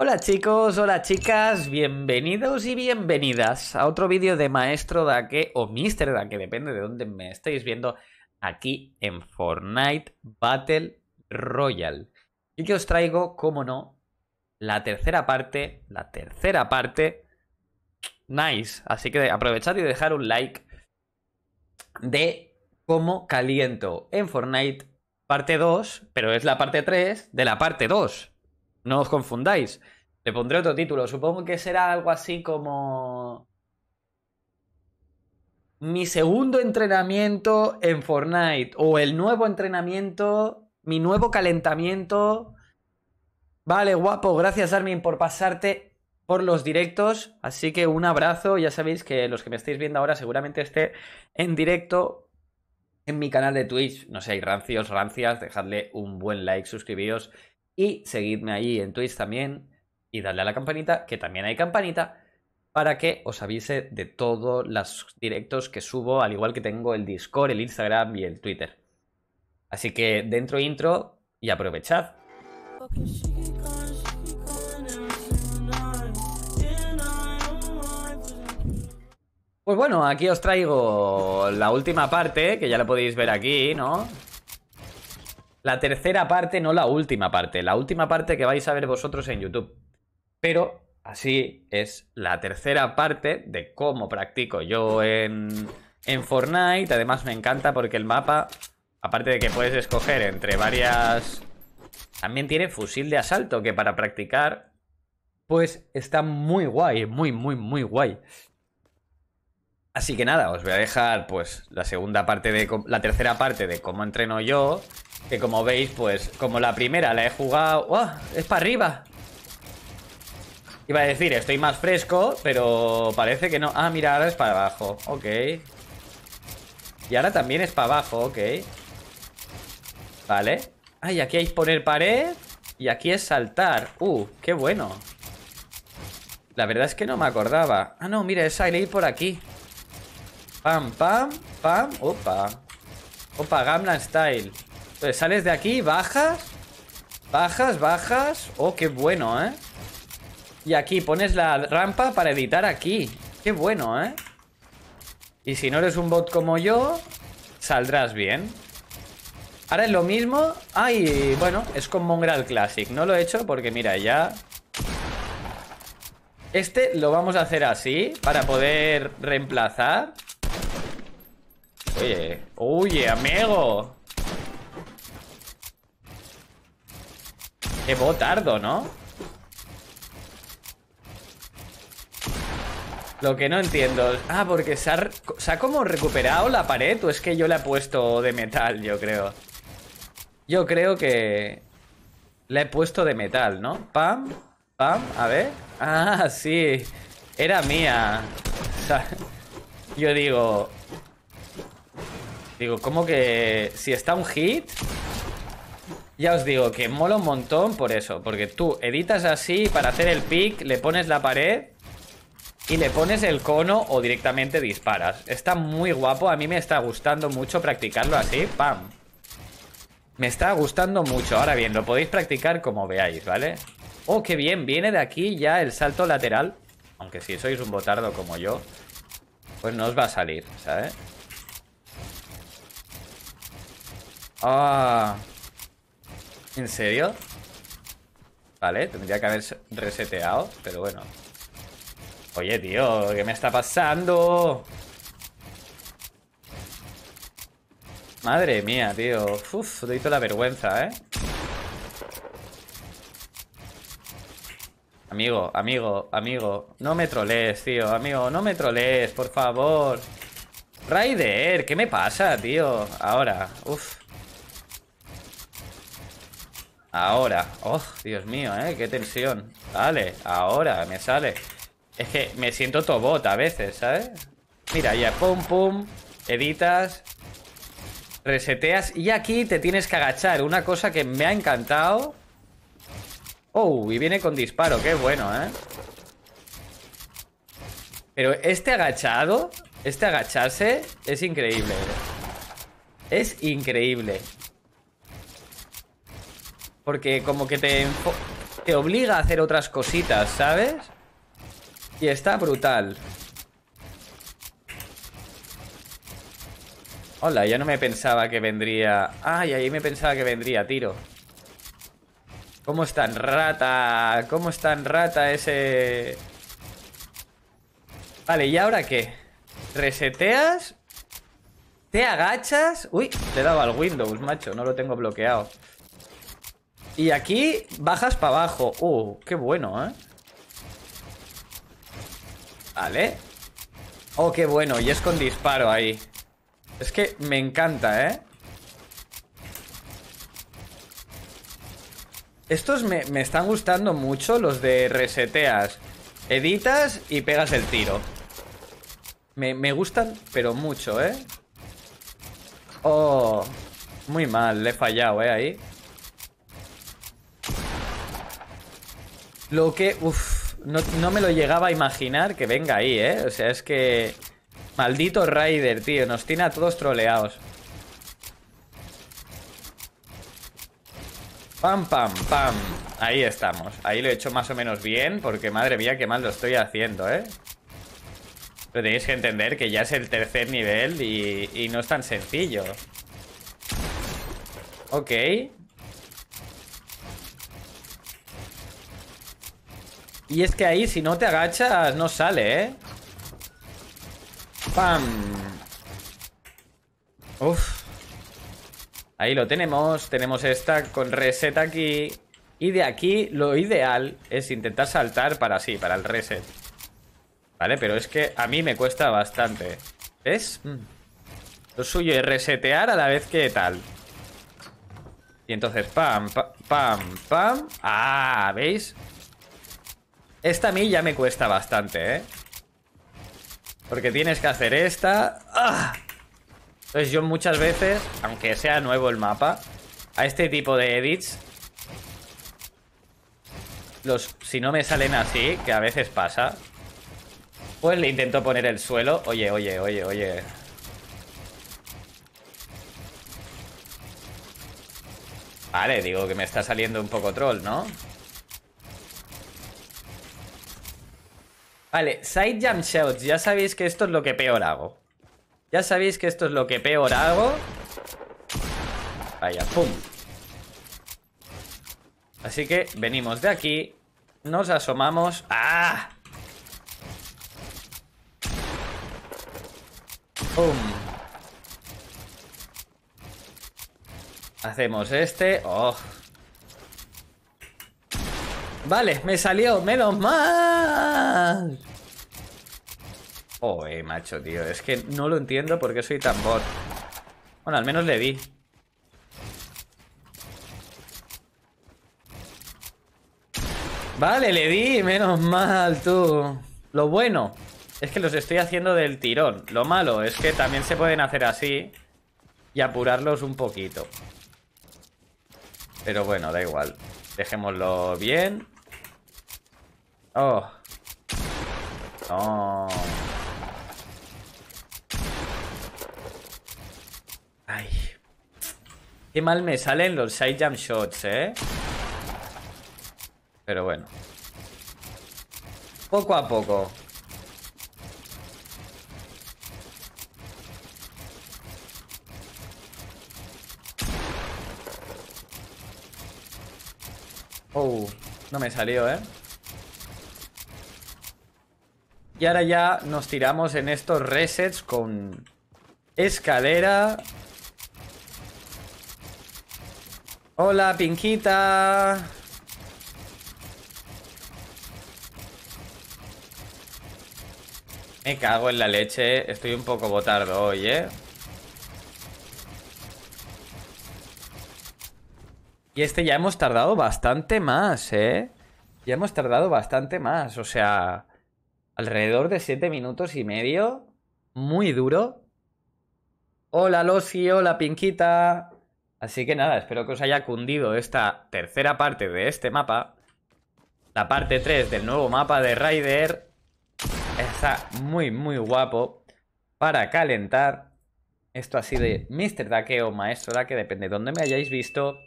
Hola chicos, hola chicas, bienvenidos y bienvenidas a otro vídeo de Maestro Daque o Mister Daque, depende de dónde me estéis viendo, aquí en Fortnite Battle Royale. Y que os traigo, como no, la tercera parte, la tercera parte, nice. Así que aprovechad y dejar un like de cómo caliento en Fortnite parte 2, pero es la parte 3 de la parte 2. No os confundáis. Le pondré otro título. Supongo que será algo así como. Mi segundo entrenamiento en Fortnite. O el nuevo entrenamiento. Mi nuevo calentamiento. Vale, guapo. Gracias, Armin, por pasarte por los directos. Así que un abrazo. Ya sabéis que los que me estáis viendo ahora seguramente esté en directo en mi canal de Twitch. No seáis rancios, rancias. Dejadle un buen like, suscribíos y seguidme ahí en Twitch también y darle a la campanita, que también hay campanita, para que os avise de todos los directos que subo, al igual que tengo el Discord, el Instagram y el Twitter. Así que dentro intro y aprovechad. Pues bueno, aquí os traigo la última parte, que ya la podéis ver aquí, ¿no? La tercera parte, no la última parte. La última parte que vais a ver vosotros en YouTube. Pero así es la tercera parte de cómo practico yo en, Fortnite. Además me encanta porque el mapa, aparte de que puedes escoger entre varias... También tiene fusil de asalto que para practicar pues está muy guay, muy, muy, muy guay. Así que nada, os voy a dejar pues la segunda parte de la tercera parte de cómo entreno yo que como veis, pues como la primera la he jugado... ¡Oh! ¡Es para arriba! Iba a decir, estoy más fresco, pero parece que no... Ah, mira, ahora es para abajo. Ok. Y ahora también es para abajo, ok. Vale. Ah, y aquí hay poner pared. Y aquí es saltar. Uh, qué bueno. La verdad es que no me acordaba. Ah, no, mira, es salir por aquí. Pam, pam, pam. Opa. Opa, Gamla Style. Eh, sales de aquí, bajas. Bajas, bajas. Oh, qué bueno, ¿eh? Y aquí pones la rampa para editar aquí. Qué bueno, ¿eh? Y si no eres un bot como yo, saldrás bien. Ahora es lo mismo. Ay, ah, bueno, es con Mongrel Classic. No lo he hecho porque, mira, ya... Este lo vamos a hacer así para poder reemplazar. Oye, oye, amigo. Qué botardo, ¿no? Lo que no entiendo... Ah, porque se ha, como recuperado la pared o es que yo la he puesto de metal, yo creo. Yo creo que... La he puesto de metal, ¿no? Pam, pam, a ver. Ah, sí. Era mía. yo digo... Digo, ¿cómo que si está un hit? Ya os digo que mola un montón por eso, porque tú editas así para hacer el pick, le pones la pared y le pones el cono o directamente disparas. Está muy guapo, a mí me está gustando mucho practicarlo así, pam. Me está gustando mucho, ahora bien, lo podéis practicar como veáis, ¿vale? Oh, qué bien, viene de aquí ya el salto lateral, aunque si sois un botardo como yo, pues no os va a salir, ¿sabes? Ah... ¿En serio? Vale, tendría que haber reseteado, pero bueno. Oye, tío, ¿qué me está pasando? Madre mía, tío. Uf, te hizo la vergüenza, ¿eh? Amigo, amigo, amigo. No me trolees, tío. Amigo, no me trolees, por favor. Raider, ¿qué me pasa, tío? Ahora, uf. Ahora. Oh, Dios mío, ¿eh? Qué tensión. Vale, ahora me sale. Es que me siento tobot a veces, ¿sabes? Mira, ya pum pum, editas, reseteas y aquí te tienes que agachar. Una cosa que me ha encantado. Oh, y viene con disparo, qué bueno, ¿eh? Pero este agachado, este agacharse es increíble. Eh. Es increíble. Porque como que te, te obliga a hacer otras cositas, ¿sabes? Y está brutal. Hola, ya no me pensaba que vendría... Ay, ahí me pensaba que vendría, tiro. ¿Cómo están rata? ¿Cómo están rata ese...? Vale, ¿y ahora qué? ¿Reseteas? ¿Te agachas? Uy, te he dado al Windows, macho, no lo tengo bloqueado. Y aquí bajas para abajo. Uh, qué bueno, ¿eh? Vale. Oh, qué bueno. Y es con disparo ahí. Es que me encanta, ¿eh? Estos me, están gustando mucho los de reseteas. Editas y pegas el tiro. Me, me gustan, pero mucho, ¿eh? Oh, muy mal. Le he fallado, ¿eh? Ahí. Lo que, uff, no, me lo llegaba a imaginar que venga ahí, ¿eh? O sea, es que... Maldito Raider, tío, nos tiene a todos troleados. Pam, pam, pam. Ahí estamos. Ahí lo he hecho más o menos bien, porque madre mía, qué mal lo estoy haciendo, ¿eh? Pero tenéis que entender que ya es el tercer nivel y, y no es tan sencillo. Ok. Y es que ahí, si no te agachas, no sale, ¿eh? ¡Pam! Uf. Ahí lo tenemos. Tenemos esta con reset aquí. Y de aquí lo ideal es intentar saltar para sí, para el reset. ¿Vale? Pero es que a mí me cuesta bastante. ¿Ves? Mm. Lo suyo es resetear a la vez que tal. Y entonces, pam, pam, pam, pam. ¡Ah! ¿Veis? Esta a mí ya me cuesta bastante, ¿eh? Porque tienes que hacer esta... ¡Ah! Entonces yo muchas veces, aunque sea nuevo el mapa, a este tipo de edits... Los, si no me salen así, que a veces pasa, pues le intento poner el suelo. Oye, oye, oye, oye. Vale, digo que me está saliendo un poco troll, ¿no? Vale, side jump shots. Ya sabéis que esto es lo que peor hago. Ya sabéis que esto es lo que peor hago. Vaya, pum. Así que venimos de aquí. Nos asomamos. ¡Ah! ¡Pum! Hacemos este. ¡Oh! Vale, me salió, menos mal. Oye, macho, tío. Es que no lo entiendo por qué soy tan bot. Bueno, al menos le di. Vale, le di, menos mal, tú. Lo bueno es que los estoy haciendo del tirón. Lo malo es que también se pueden hacer así y apurarlos un poquito. Pero bueno, da igual. Dejémoslo bien. Oh. No. Oh. Ay. Qué mal me salen los side jump shots, ¿eh? Pero bueno. Poco a poco. Oh, no me salió, ¿eh? Y ahora ya nos tiramos en estos resets con escalera. Hola, Pinquita. Me cago en la leche. Estoy un poco botardo hoy, ¿eh? Y este ya hemos tardado bastante más, ¿eh? Ya hemos tardado bastante más, o sea alrededor de 7 minutos y medio, muy duro. Hola Losi, hola Pinquita. Así que nada, espero que os haya cundido esta tercera parte de este mapa. La parte 3 del nuevo mapa de Raider. Está muy, muy guapo. Para calentar. Esto así de Mr. o Maestro que depende de dónde me hayáis visto.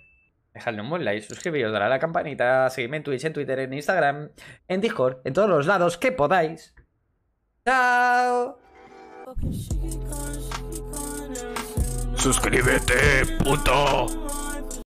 Dejadle un buen like, suscribiros dale a la campanita, seguidme en Twitch, en Twitter, en Instagram, en Discord, en todos los lados que podáis. ¡Chao! Suscríbete, puto.